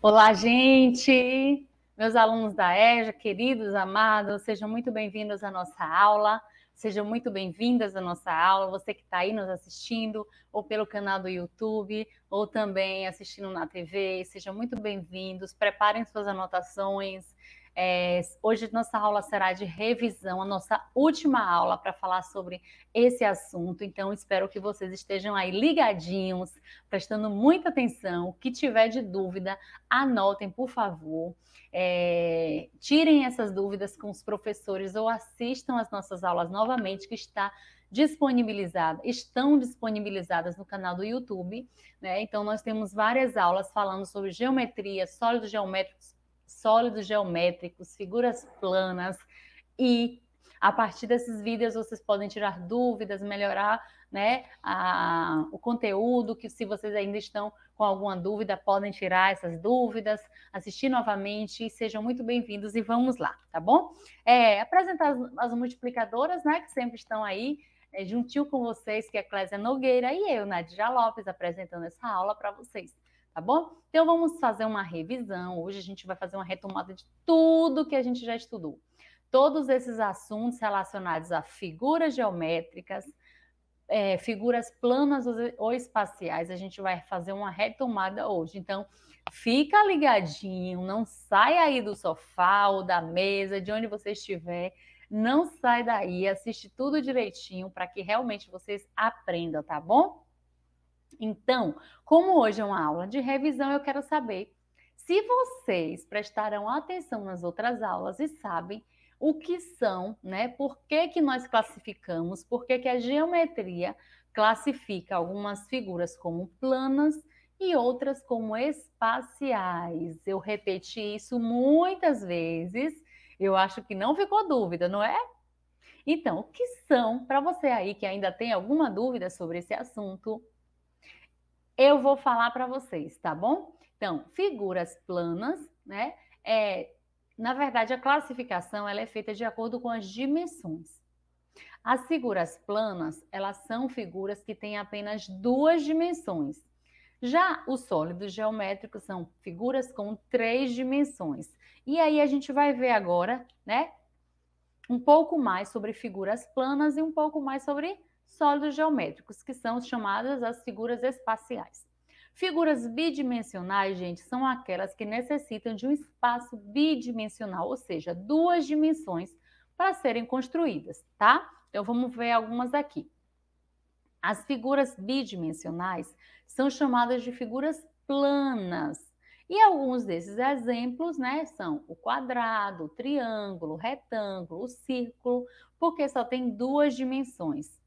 Olá, gente! Meus alunos da EJA, queridos, amados, sejam muito bem-vindos à nossa aula. Sejam muito bem-vindas à nossa aula. Você que está aí nos assistindo, ou pelo canal do YouTube, ou também assistindo na TV, sejam muito bem-vindos. Preparem suas anotações, é, hoje nossa aula será de revisão, a nossa última aula para falar sobre esse assunto. Então, espero que vocês estejam aí ligadinhos, prestando muita atenção. O que tiver de dúvida, anotem, por favor. É, tirem essas dúvidas com os professores ou assistam as nossas aulas novamente, que está disponibilizada, estão disponibilizadas no canal do YouTube, né? Então nós temos várias aulas falando sobre geometria, sólidos geométricos sólidos geométricos, figuras planas e a partir desses vídeos vocês podem tirar dúvidas, melhorar né, a, o conteúdo, que se vocês ainda estão com alguma dúvida, podem tirar essas dúvidas, assistir novamente, sejam muito bem-vindos e vamos lá, tá bom? É, apresentar as, as, multiplicadoras, né, que sempre estão aí, é, juntinho com vocês, que é a Clésia Nogueira e eu, Nadja Lopes, apresentando essa aula para vocês tá bom? Então vamos fazer uma revisão. Hoje a gente vai fazer uma retomada de tudo que a gente já estudou. Todos esses assuntos relacionados a figuras geométricas, é, figuras planas ou espaciais, a gente vai fazer uma retomada hoje. Então, fica ligadinho, não sai aí do sofá ou da mesa, de onde você estiver. Não sai daí, assiste tudo direitinho para que realmente vocês aprendam, tá bom? Então, como hoje é uma aula de revisão, eu quero saber se vocês prestaram atenção nas outras aulas e sabem o que são, né? Por que, que nós classificamos, por que, que a geometria classifica algumas figuras como planas e outras como espaciais. Eu repeti isso muitas vezes, eu acho que não ficou dúvida, não é? Então, o que são, para você aí que ainda tem alguma dúvida sobre esse assunto, eu vou falar para vocês, tá bom? Então, figuras planas, né? É, na verdade, a classificação ela é feita de acordo com as dimensões. As figuras planas, elas são figuras que têm apenas duas dimensões. Já os sólidos geométricos são figuras com três dimensões. E aí a gente vai ver agora, né, um pouco mais sobre figuras planas e um pouco mais sobre sólidos geométricos, que são chamadas as figuras espaciais. Figuras bidimensionais, gente, são aquelas que necessitam de um espaço bidimensional, ou seja, duas dimensões para serem construídas, tá? Então vamos ver algumas aqui. As figuras bidimensionais são chamadas de figuras planas. E alguns desses exemplos, né, são o quadrado, o triângulo, o retângulo, o círculo, porque só tem duas dimensões.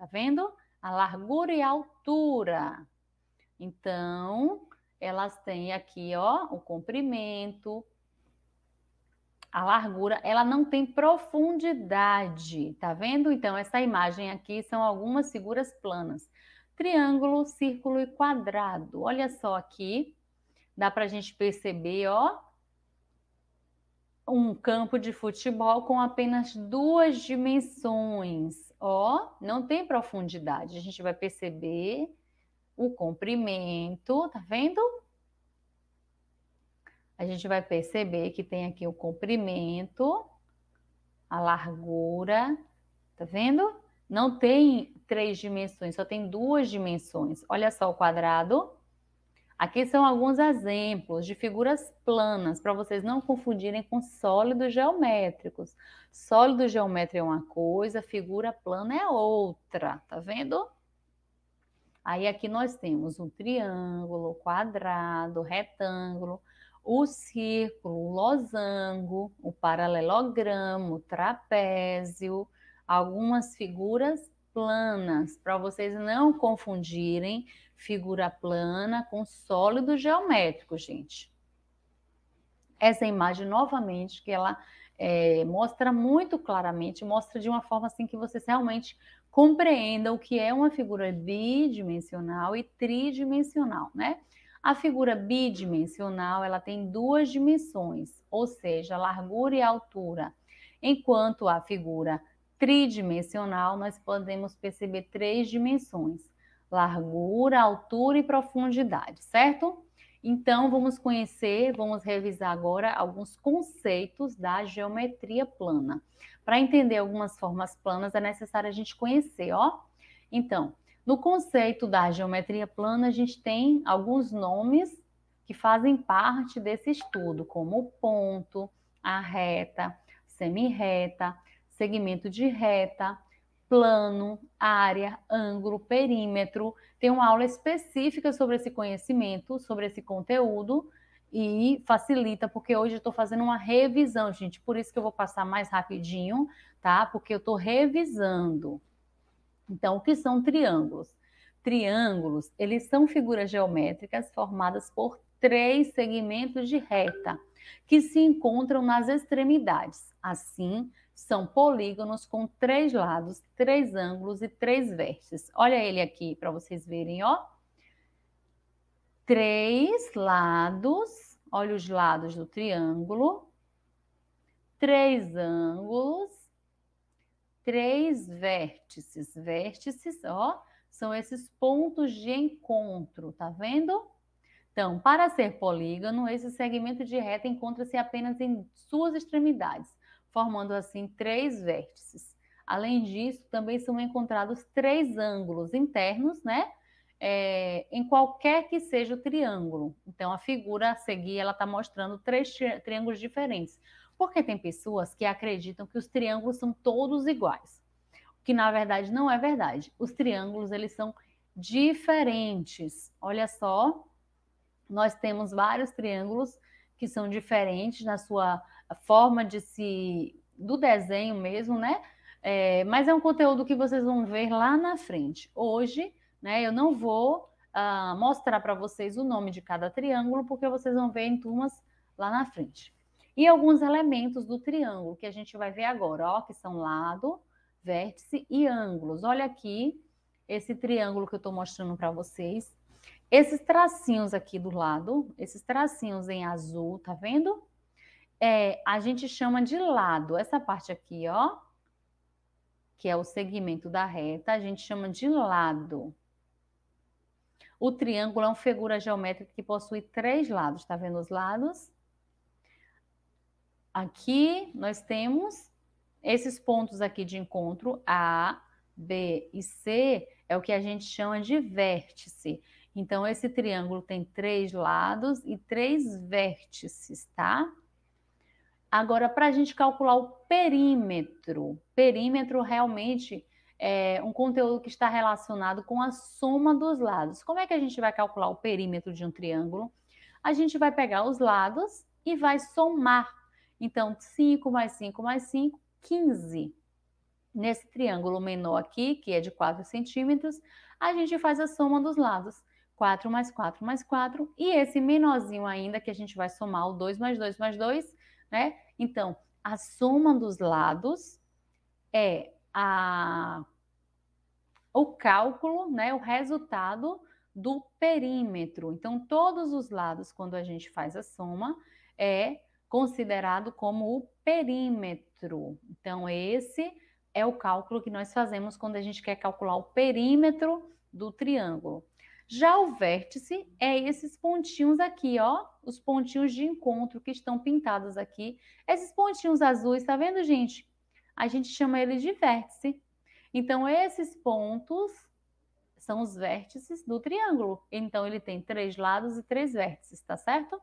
Tá vendo? A largura e a altura. Então, elas têm aqui, ó, o comprimento, a largura, ela não tem profundidade, tá vendo? Então, essa imagem aqui são algumas figuras planas. Triângulo, círculo e quadrado. Olha só aqui, dá para a gente perceber, ó, um campo de futebol com apenas duas dimensões ó, não tem profundidade. A gente vai perceber o comprimento, tá vendo? A gente vai perceber que tem aqui o comprimento, a largura, tá vendo? Não tem três dimensões, só tem duas dimensões. Olha só o quadrado. Aqui são alguns exemplos de figuras planas para vocês não confundirem com sólidos geométricos. Sólido geométrico é uma coisa, figura plana é outra, tá vendo? Aí aqui nós temos um triângulo, quadrado, retângulo, o círculo, o losango, o paralelogramo, o trapézio, algumas figuras planas para vocês não confundirem figura plana com sólido geométrico, gente. Essa imagem, novamente, que ela é, mostra muito claramente, mostra de uma forma assim que vocês realmente compreendam o que é uma figura bidimensional e tridimensional, né? A figura bidimensional, ela tem duas dimensões, ou seja, largura e altura. Enquanto a figura tridimensional, nós podemos perceber três dimensões largura, altura e profundidade, certo? Então, vamos conhecer, vamos revisar agora alguns conceitos da geometria plana. Para entender algumas formas planas, é necessário a gente conhecer, ó. Então, no conceito da geometria plana, a gente tem alguns nomes que fazem parte desse estudo, como o ponto, a reta, semirreta, segmento de reta, plano, área, ângulo, perímetro. Tem uma aula específica sobre esse conhecimento, sobre esse conteúdo e facilita, porque hoje eu estou fazendo uma revisão, gente. Por isso que eu vou passar mais rapidinho, tá? Porque eu estou revisando. Então, o que são triângulos? Triângulos, eles são figuras geométricas formadas por três segmentos de reta que se encontram nas extremidades. Assim, são polígonos com três lados, três ângulos e três vértices. Olha ele aqui para vocês verem, ó. Três lados, olha os lados do triângulo, três ângulos, três vértices. Vértices, ó, são esses pontos de encontro, tá vendo? Então, para ser polígono, esse segmento de reta encontra-se apenas em suas extremidades formando assim três vértices. Além disso, também são encontrados três ângulos internos, né? É, em qualquer que seja o triângulo. Então, a figura a seguir, ela está mostrando três tri triângulos diferentes. Porque tem pessoas que acreditam que os triângulos são todos iguais. O que, na verdade, não é verdade. Os triângulos, eles são diferentes. Olha só, nós temos vários triângulos que são diferentes na sua a forma de se do desenho mesmo, né? É, mas é um conteúdo que vocês vão ver lá na frente. Hoje, né? Eu não vou uh, mostrar para vocês o nome de cada triângulo, porque vocês vão ver em turmas lá na frente. E alguns elementos do triângulo que a gente vai ver agora, ó, que são lado, vértice e ângulos. Olha aqui esse triângulo que eu estou mostrando para vocês. Esses tracinhos aqui do lado, esses tracinhos em azul, tá vendo? é, a gente chama de lado. Essa parte aqui, ó, que é o segmento da reta, a gente chama de lado. O triângulo é uma figura geométrica que possui três lados, tá vendo os lados? Aqui nós temos esses pontos aqui de encontro, A, B e C, é o que a gente chama de vértice. Então, esse triângulo tem três lados e três vértices, tá? Agora, para a gente calcular o perímetro, perímetro realmente é um conteúdo que está relacionado com a soma dos lados. Como é que a gente vai calcular o perímetro de um triângulo? A gente vai pegar os lados e vai somar. Então, 5 mais 5 mais 5, 15. Nesse triângulo menor aqui, que é de 4 centímetros, a gente faz a soma dos lados. 4 mais 4 mais 4. E esse menorzinho ainda, que a gente vai somar o 2 mais 2 mais 2, né? Então, a soma dos lados é a, o cálculo, né, o resultado do perímetro. Então, todos os lados, quando a gente faz a soma, é considerado como o perímetro. Então, esse é o cálculo que nós fazemos quando a gente quer calcular o perímetro do triângulo. Já o vértice é esses pontinhos aqui, ó, os pontinhos de encontro que estão pintados aqui. Esses pontinhos azuis, tá vendo, gente? A gente chama ele de vértice. Então, esses pontos são os vértices do triângulo. Então, ele tem três lados e três vértices, tá certo?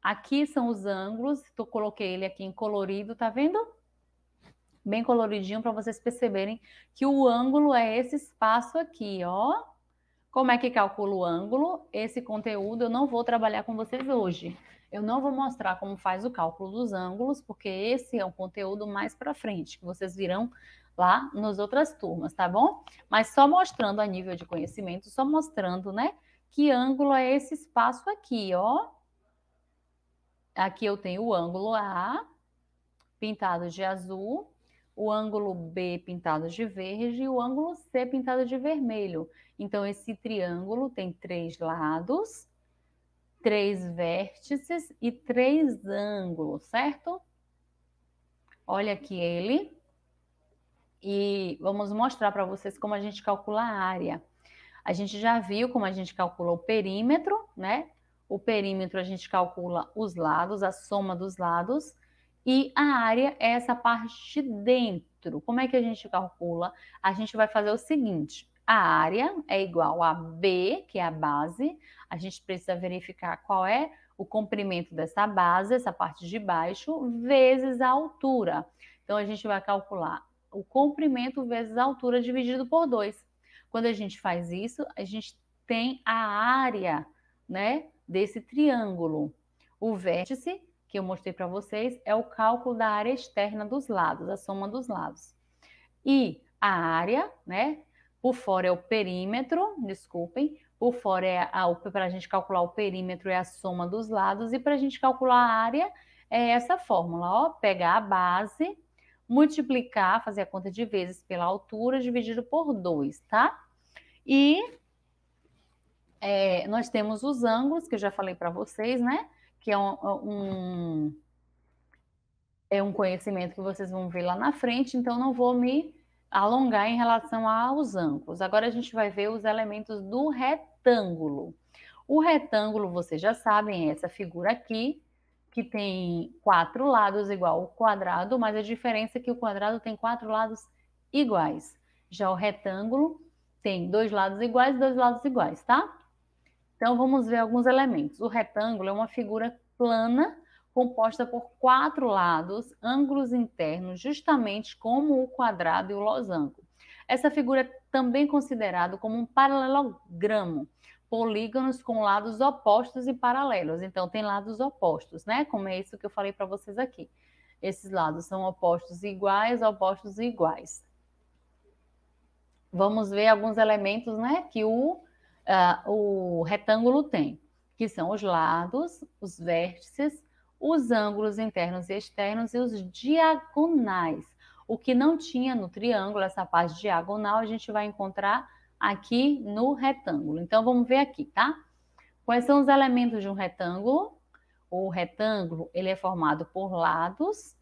Aqui são os ângulos, eu coloquei ele aqui em colorido, tá vendo? Bem coloridinho para vocês perceberem que o ângulo é esse espaço aqui, ó. Como é que calcula o ângulo? Esse conteúdo eu não vou trabalhar com vocês hoje. Eu não vou mostrar como faz o cálculo dos ângulos, porque esse é um conteúdo mais para frente, que vocês virão lá nas outras turmas, tá bom? Mas só mostrando a nível de conhecimento, só mostrando, né, que ângulo é esse espaço aqui, ó. Aqui eu tenho o ângulo A, pintado de azul, o ângulo B pintado de verde e o ângulo C pintado de vermelho. Então, esse triângulo tem três lados, três vértices e três ângulos, certo? Olha aqui ele. E vamos mostrar para vocês como a gente calcula a área. A gente já viu como a gente calcula o perímetro, né? O perímetro a gente calcula os lados, a soma dos lados e a área é essa parte de dentro. Como é que a gente calcula? A gente vai fazer o seguinte: a área é igual a B, que é a base. A gente precisa verificar qual é o comprimento dessa base, essa parte de baixo, vezes a altura. Então a gente vai calcular o comprimento vezes a altura dividido por 2. Quando a gente faz isso, a gente tem a área, né, desse triângulo. O vértice que eu mostrei para vocês é o cálculo da área externa dos lados, a soma dos lados. E a área, né? Por fora é o perímetro, desculpem. Por fora é a, para a gente calcular o perímetro é a soma dos lados e para a gente calcular a área é essa fórmula, ó, pegar a base, multiplicar, fazer a conta de vezes pela altura dividido por 2, tá? E é, nós temos os ângulos que eu já falei para vocês, né? que é um, um, é um conhecimento que vocês vão ver lá na frente, então não vou me alongar em relação aos ângulos. Agora a gente vai ver os elementos do retângulo. O retângulo, vocês já sabem, é essa figura aqui, que tem quatro lados igual ao quadrado, mas a diferença é que o quadrado tem quatro lados iguais. Já o retângulo tem dois lados iguais, e dois lados iguais, tá? Então, vamos ver alguns elementos. O retângulo é uma figura plana composta por quatro lados, ângulos internos, justamente como o quadrado e o losango. Essa figura é também considerada como um paralelogramo, polígonos com lados opostos e paralelos. Então, tem lados opostos, né? Como é isso que eu falei para vocês aqui. Esses lados são opostos e iguais, opostos e iguais. Vamos ver alguns elementos, né? Que o uh, o retângulo tem, que são os lados, os vértices, os ângulos internos e externos e os diagonais. O que não tinha no triângulo, essa parte diagonal, a gente vai encontrar aqui no retângulo. Então, vamos ver aqui, tá? Quais são os elementos de um retângulo? O retângulo, ele é formado por lados,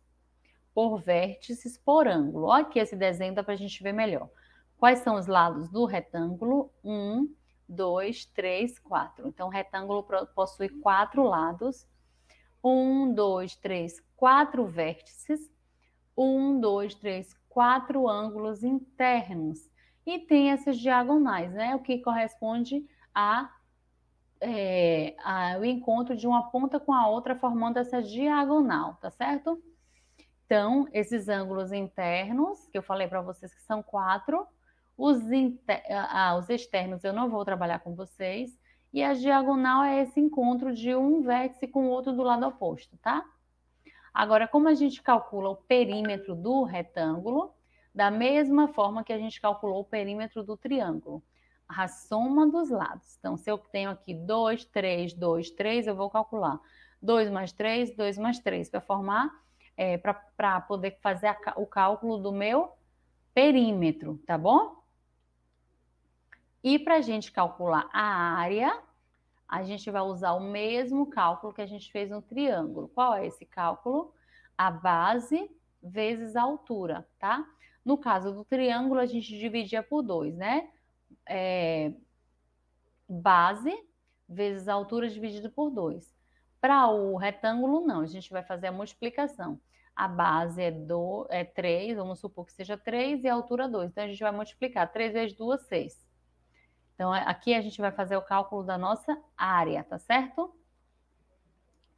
por vértices, por ângulo. Olha aqui esse desenho, dá para a gente ver melhor. Quais são os lados do retângulo? Um, 2, 3, 4. Então, o retângulo possui quatro lados. 1, 2, 3, 4 vértices. 1, 2, 3, 4 ângulos internos. E tem essas diagonais, né? O que corresponde ao é, a, encontro de uma ponta com a outra, formando essa diagonal, tá certo? Então, esses ângulos internos, que eu falei para vocês que são quatro, os, inter... ah, os externos eu não vou trabalhar com vocês. E a diagonal é esse encontro de um vértice com o outro do lado oposto, tá? Agora, como a gente calcula o perímetro do retângulo, da mesma forma que a gente calculou o perímetro do triângulo, a soma dos lados. Então, se eu tenho aqui 2, 3, 2, 3, eu vou calcular 2 mais 3, 2 mais 3, para formar, é, para poder fazer a, o cálculo do meu perímetro, tá bom? E para a gente calcular a área, a gente vai usar o mesmo cálculo que a gente fez no triângulo. Qual é esse cálculo? A base vezes a altura, tá? No caso do triângulo, a gente dividia por 2, né? É... base vezes a altura dividido por 2. Para o retângulo, não. A gente vai fazer a multiplicação. A base é, do, é 3, vamos supor que seja 3, e a altura 2. Então, a gente vai multiplicar 3 vezes 2, 6. Então, é, aqui a gente vai fazer o cálculo da nossa área, tá certo?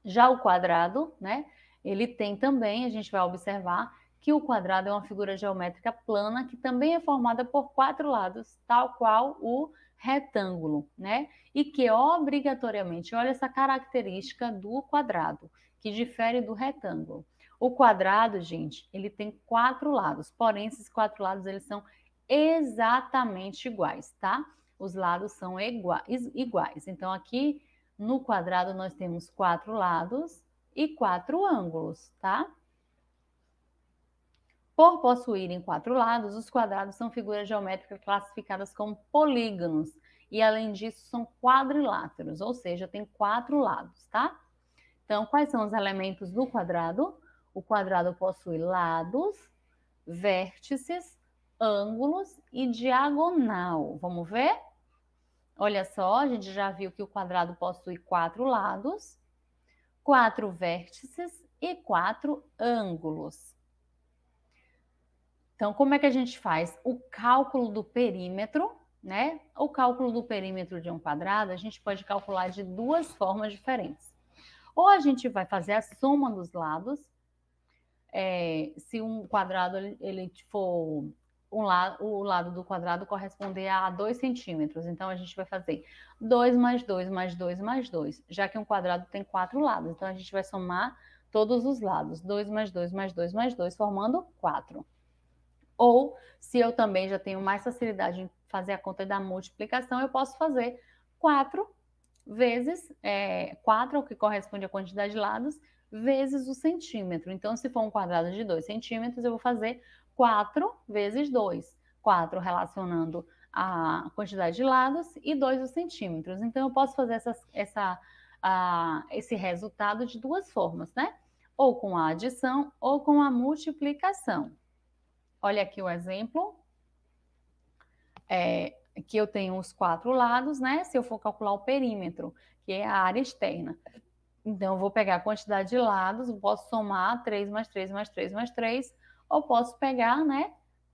Já o quadrado, né? Ele tem também, a gente vai observar, que o quadrado é uma figura geométrica plana que também é formada por quatro lados, tal qual o retângulo, né? E que obrigatoriamente, olha essa característica do quadrado, que difere do retângulo. O quadrado, gente, ele tem quatro lados, porém esses quatro lados eles são exatamente iguais, tá? os lados são iguais. Então, aqui no quadrado nós temos quatro lados e quatro ângulos, tá? Por possuírem quatro lados, os quadrados são figuras geométricas classificadas como polígonos. E além disso, são quadriláteros, ou seja, tem quatro lados, tá? Então, quais são os elementos do quadrado? O quadrado possui lados, vértices, ângulos e diagonal. Vamos ver? Olha só, a gente já viu que o quadrado possui quatro lados, quatro vértices e quatro ângulos. Então, como é que a gente faz o cálculo do perímetro, né? O cálculo do perímetro de um quadrado, a gente pode calcular de duas formas diferentes. Ou a gente vai fazer a soma dos lados, é, se um quadrado ele, ele for um la o lado do quadrado corresponder a 2 centímetros. Então, a gente vai fazer 2 mais 2 mais 2 mais 2, já que um quadrado tem quatro lados. Então, a gente vai somar todos os lados. 2 mais 2 mais 2 mais 2, formando 4. Ou, se eu também já tenho mais facilidade em fazer a conta da multiplicação, eu posso fazer 4 vezes é, 4, o que corresponde à quantidade de lados, vezes o centímetro. Então, se for um quadrado de 2 centímetros, eu vou fazer 4 vezes 2. 4 relacionando a quantidade de lados e 2 os centímetros. Então, eu posso fazer essa, essa, a, esse resultado de duas formas, né? Ou com a adição ou com a multiplicação. Olha aqui o exemplo. É, que eu tenho os quatro lados, né? Se eu for calcular o perímetro, que é a área externa. Então, eu vou pegar a quantidade de lados, posso somar 3 mais 3 mais 3 mais 3, ou posso pegar, né,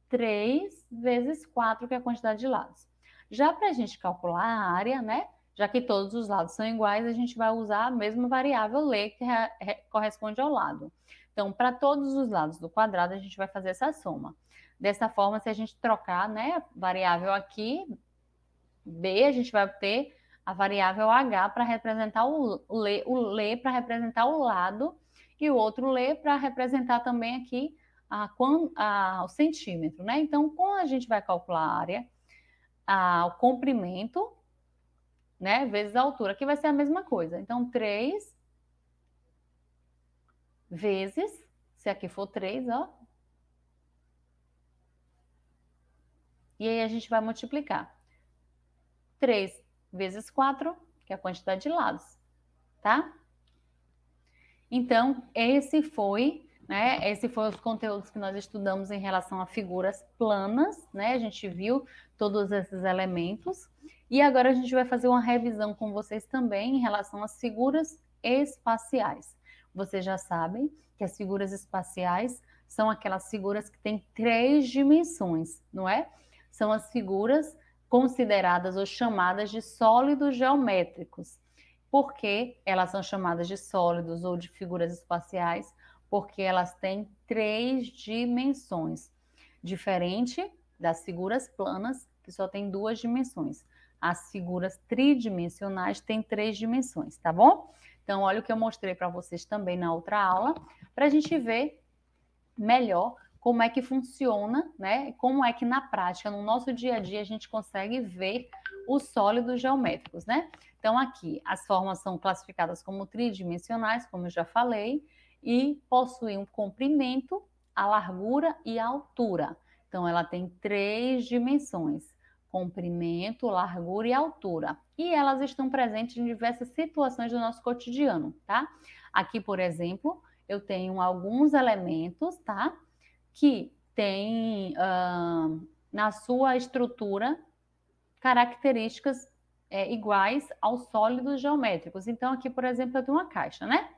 3 vezes 4, que é a quantidade de lados. Já para a gente calcular a área, né, já que todos os lados são iguais, a gente vai usar a mesma variável lê que corresponde ao lado. Então, para todos os lados do quadrado, a gente vai fazer essa soma. Dessa forma, se a gente trocar, né, variável aqui, B, a gente vai obter a variável H para representar o, o lê, o lê para representar o lado e o outro lê para representar também aqui a, a, ao centímetro, né? Então, quando a gente vai calcular a área, a, o comprimento, né, vezes a altura, que vai ser a mesma coisa. Então, 3 vezes, se aqui for 3, ó. E aí a gente vai multiplicar. 3 vezes 4, que é a quantidade de lados, tá? Então, esse foi né? Esse foi os conteúdos que nós estudamos em relação a figuras planas, né? A gente viu todos esses elementos. E agora a gente vai fazer uma revisão com vocês também em relação às figuras espaciais. Vocês já sabem que as figuras espaciais são aquelas figuras que têm três dimensões, não é? São as figuras consideradas ou chamadas de sólidos geométricos. Por que elas são chamadas de sólidos ou de figuras espaciais? porque elas têm três dimensões, diferente das figuras planas, que só tem duas dimensões. As figuras tridimensionais têm três dimensões, tá bom? Então, olha o que eu mostrei para vocês também na outra aula, para a gente ver melhor como é que funciona, né? Como é que na prática, no nosso dia a dia, a gente consegue ver os sólidos geométricos, né? Então, aqui, as formas são classificadas como tridimensionais, como eu já falei, e possui um comprimento, a largura e a altura. Então, ela tem três dimensões: comprimento, largura e altura. E elas estão presentes em diversas situações do nosso cotidiano, tá? Aqui, por exemplo, eu tenho alguns elementos, tá? Que tem uh, na sua estrutura características é, iguais aos sólidos geométricos. Então, aqui, por exemplo, eu tenho uma caixa, né?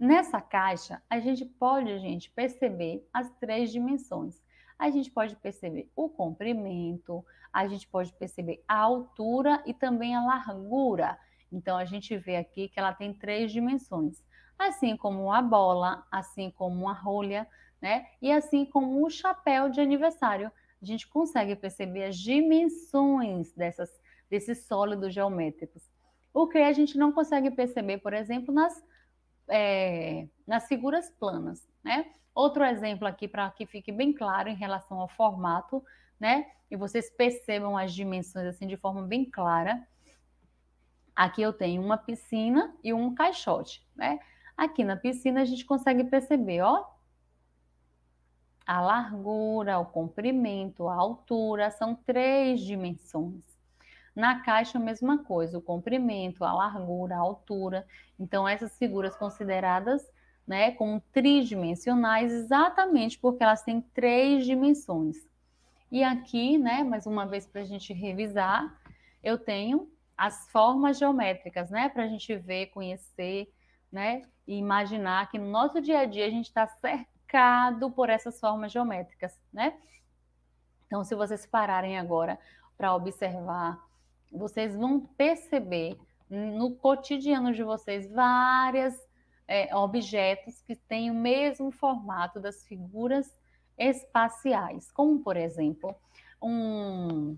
Nessa caixa, a gente pode, gente, perceber as três dimensões. A gente pode perceber o comprimento, a gente pode perceber a altura e também a largura. Então, a gente vê aqui que ela tem três dimensões. Assim como a bola, assim como a rolha, né? E assim como o chapéu de aniversário. A gente consegue perceber as dimensões dessas, desses sólidos geométricos. O que a gente não consegue perceber, por exemplo, nas é, nas figuras planas, né? Outro exemplo aqui para que fique bem claro em relação ao formato, né? E vocês percebam as dimensões assim de forma bem clara. Aqui eu tenho uma piscina e um caixote, né? Aqui na piscina a gente consegue perceber, ó, a largura, o comprimento, a altura, são três dimensões, na caixa, a mesma coisa, o comprimento, a largura, a altura. Então, essas figuras consideradas né, como tridimensionais, exatamente porque elas têm três dimensões. E aqui, né, mais uma vez para a gente revisar, eu tenho as formas geométricas, né, para a gente ver, conhecer, né, e imaginar que no nosso dia a dia a gente está cercado por essas formas geométricas, né? Então, se vocês pararem agora para observar vocês vão perceber no cotidiano de vocês várias é, objetos que têm o mesmo formato das figuras espaciais, como por exemplo um,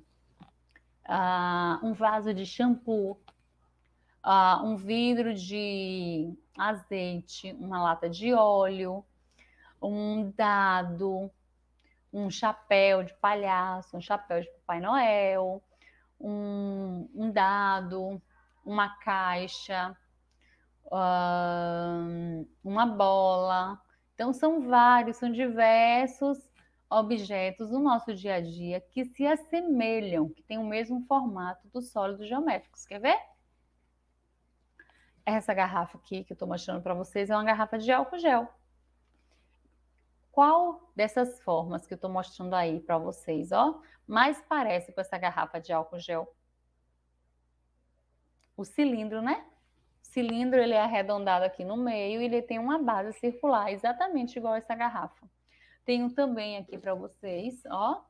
uh, um vaso de shampoo, uh, um vidro de azeite, uma lata de óleo, um dado, um chapéu de palhaço, um chapéu de Papai Noel, um, um dado, uma caixa, uma bola. Então, são vários, são diversos objetos do nosso dia a dia que se assemelham, que têm o mesmo formato dos sólidos geométricos. Quer ver? Essa garrafa aqui que eu estou mostrando para vocês é uma garrafa de álcool gel qual dessas formas que eu estou mostrando aí para vocês, ó, mais parece com essa garrafa de álcool gel? O cilindro, né? O cilindro ele é arredondado aqui no meio e ele tem uma base circular, exatamente igual essa garrafa. Tenho também aqui para vocês, ó,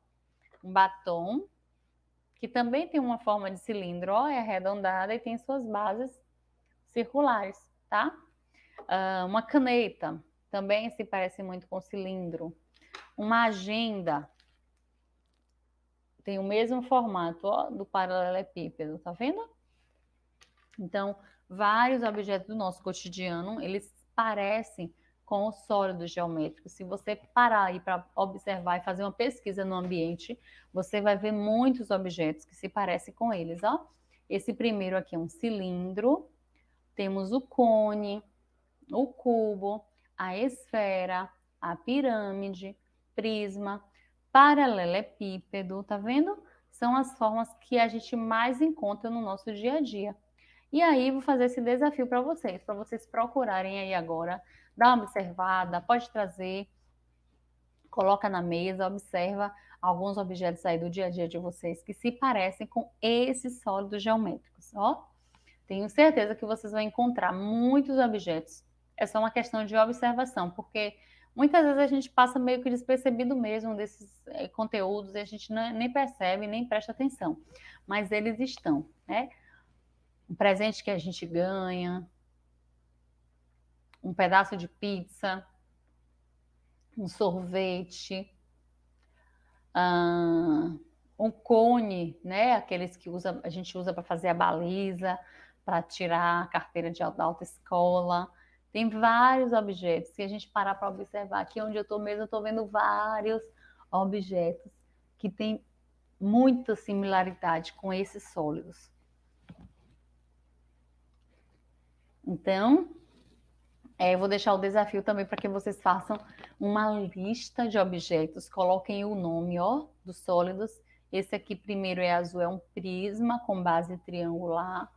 um batom que também tem uma forma de cilindro, ó, é arredondada e tem suas bases circulares, tá? Uh, uma caneta, também se parece muito com cilindro. Uma agenda tem o mesmo formato ó, do paralelepípedo, tá vendo? Então, vários objetos do nosso cotidiano, eles parecem com os sólidos geométricos. Se você parar aí para observar e fazer uma pesquisa no ambiente, você vai ver muitos objetos que se parecem com eles, ó. Esse primeiro aqui é um cilindro, temos o cone, o cubo, a esfera, a pirâmide, prisma, paralelepípedo, tá vendo? São as formas que a gente mais encontra no nosso dia a dia. E aí, vou fazer esse desafio para vocês, para vocês procurarem aí agora, dá uma observada, pode trazer, coloca na mesa, observa alguns objetos aí do dia a dia de vocês que se parecem com esses sólidos geométricos, ó. Tenho certeza que vocês vão encontrar muitos objetos é só uma questão de observação, porque muitas vezes a gente passa meio que despercebido mesmo desses eh, conteúdos e a gente não, é, nem percebe, nem presta atenção. Mas eles estão, né? Um presente que a gente ganha, um pedaço de pizza, um sorvete, ah, um cone, né? Aqueles que usa, a gente usa para fazer a baliza, para tirar a carteira de, da escola tem vários objetos. Se a gente parar para observar aqui onde eu estou mesmo, eu estou vendo vários objetos que têm muita similaridade com esses sólidos. Então, é, eu vou deixar o desafio também para que vocês façam uma lista de objetos, coloquem o nome ó, dos sólidos. Esse aqui primeiro é azul, é um prisma com base triangular.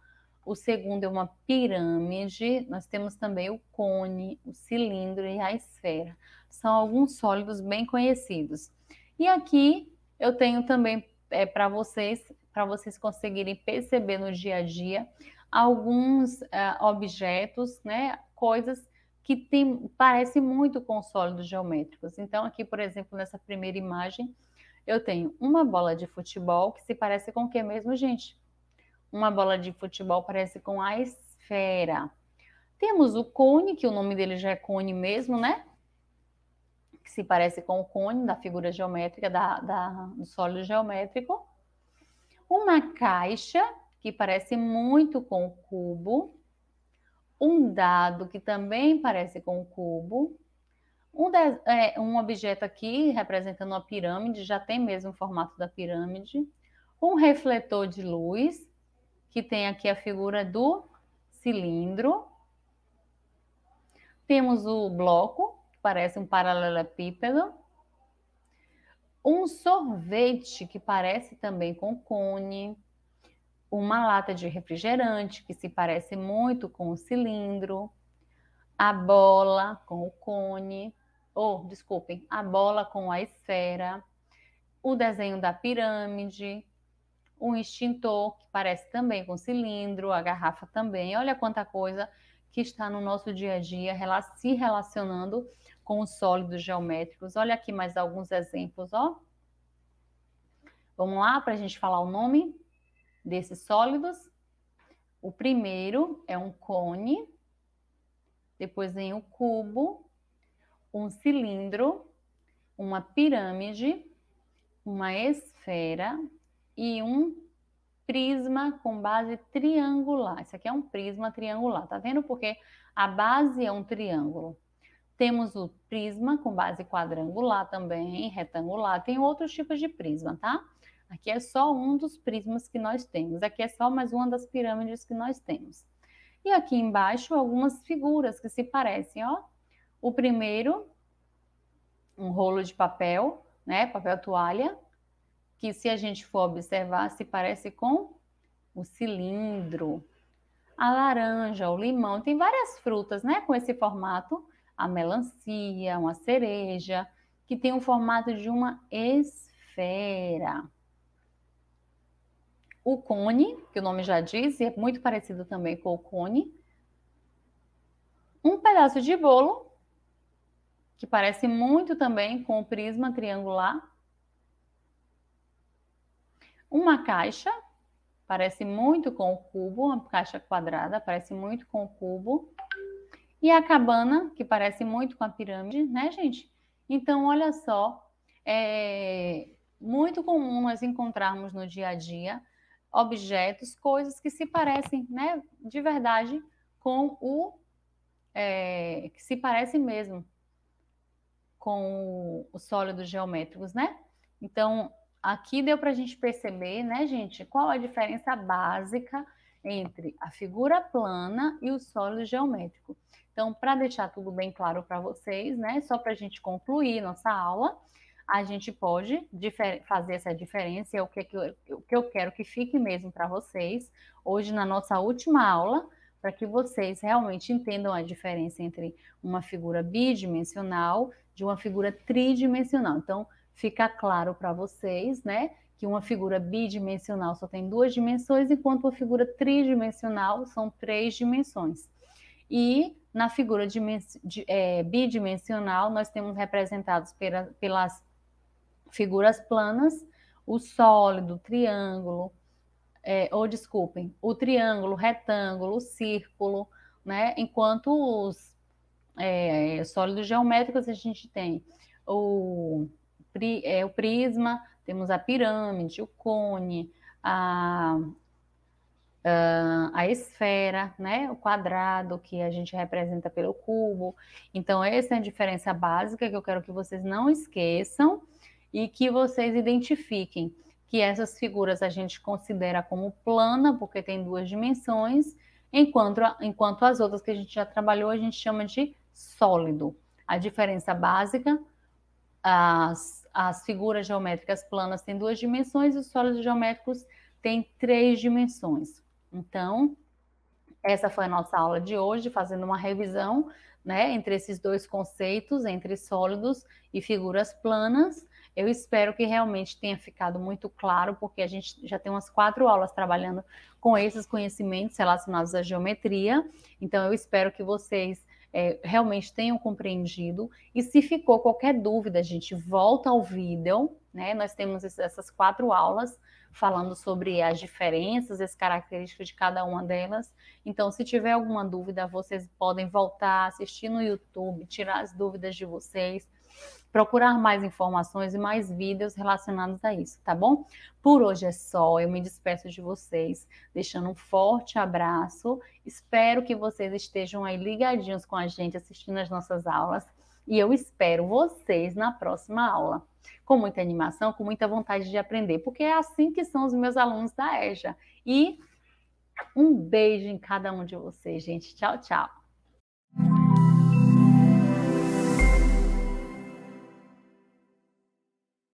O segundo é uma pirâmide, nós temos também o cone, o cilindro e a esfera. São alguns sólidos bem conhecidos. E aqui eu tenho também é, para vocês, para vocês conseguirem perceber no dia a dia alguns uh, objetos, né, coisas que tem, parecem muito com sólidos geométricos. Então, aqui, por exemplo, nessa primeira imagem, eu tenho uma bola de futebol que se parece com o que mesmo, gente? Uma bola de futebol parece com a esfera. Temos o cone, que o nome dele já é cone mesmo, né? Que se parece com o cone da figura geométrica, da, da do sólido geométrico. Uma caixa, que parece muito com o cubo. Um dado, que também parece com o cubo. Um, de, é, um, objeto aqui representando uma pirâmide, já tem mesmo o formato da pirâmide. Um refletor de luz, que tem aqui a figura do cilindro. Temos o bloco, parece um paralelepípedo. Um sorvete que parece também com cone. Uma lata de refrigerante que se parece muito com o cilindro. A bola com o cone. Ou, oh, desculpem, a bola com a esfera. O desenho da pirâmide, um extintor, que parece também com cilindro, a garrafa também. Olha quanta coisa que está no nosso dia a dia se relacionando com os sólidos geométricos. Olha aqui mais alguns exemplos, ó. Vamos lá para a gente falar o nome desses sólidos. O primeiro é um cone, depois vem o um cubo, um cilindro, uma pirâmide, uma esfera, e um prisma com base triangular. Isso aqui é um prisma triangular, tá vendo? Porque a base é um triângulo. Temos o prisma com base quadrangular também, retangular, tem outros tipos de prisma, tá? Aqui é só um dos prismas que nós temos, aqui é só mais uma das pirâmides que nós temos. E aqui embaixo algumas figuras que se parecem, ó. O primeiro, um rolo de papel, né, papel toalha, que se a gente for observar, se parece com o cilindro. A laranja, o limão, tem várias frutas, né, com esse formato. A melancia, uma cereja, que tem o formato de uma esfera. O cone, que o nome já diz, é muito parecido também com o cone. Um pedaço de bolo, que parece muito também com o prisma triangular uma caixa, parece muito com o cubo, uma caixa quadrada, parece muito com o cubo. E a cabana, que parece muito com a pirâmide, né, gente? Então, olha só, é muito comum nós encontrarmos no dia a dia objetos, coisas que se parecem, né, de verdade, com o. É, que se parecem mesmo com os sólidos geométricos, né? Então, Aqui deu para a gente perceber, né, gente, qual a diferença básica entre a figura plana e o sólido geométrico. Então, para deixar tudo bem claro para vocês, né, só para a gente concluir nossa aula, a gente pode fazer essa diferença, é o que, que, eu, que eu quero que fique mesmo para vocês, hoje na nossa última aula, para que vocês realmente entendam a diferença entre uma figura bidimensional de uma figura tridimensional. Então, fica claro para vocês, né? Que uma figura bidimensional só tem duas dimensões, enquanto uma figura tridimensional são três dimensões. E na figura é, bidimensional, nós temos representados pela, pelas figuras planas, o sólido, o triângulo, é, ou desculpem, o triângulo, o retângulo, o círculo, né? Enquanto os é, sólidos geométricos a gente tem o é, o prisma, temos a pirâmide, o cone, a, a, a esfera, né? o quadrado que a gente representa pelo cubo. Então, essa é a diferença básica que eu quero que vocês não esqueçam e que vocês identifiquem que essas figuras a gente considera como plana, porque tem duas dimensões, enquanto, enquanto as outras que a gente já trabalhou a gente chama de sólido. A diferença básica, as as figuras geométricas planas têm duas dimensões e os sólidos geométricos têm três dimensões. Então, essa foi a nossa aula de hoje, fazendo uma revisão né, entre esses dois conceitos, entre sólidos e figuras planas. Eu espero que realmente tenha ficado muito claro, porque a gente já tem umas quatro aulas trabalhando com esses conhecimentos relacionados à geometria. Então, eu espero que vocês é, realmente tenham compreendido. E se ficou qualquer dúvida, a gente volta ao vídeo, né? Nós temos essas quatro aulas falando sobre as diferenças, as características de cada uma delas. Então, se tiver alguma dúvida, vocês podem voltar, assistir no YouTube, tirar as dúvidas de vocês procurar mais informações e mais vídeos relacionados a isso, tá bom? Por hoje é só, eu me despeço de vocês, deixando um forte abraço. Espero que vocês estejam aí ligadinhos com a gente, assistindo as nossas aulas. E eu espero vocês na próxima aula, com muita animação, com muita vontade de aprender, porque é assim que são os meus alunos da EJA. E um beijo em cada um de vocês, gente. Tchau, tchau.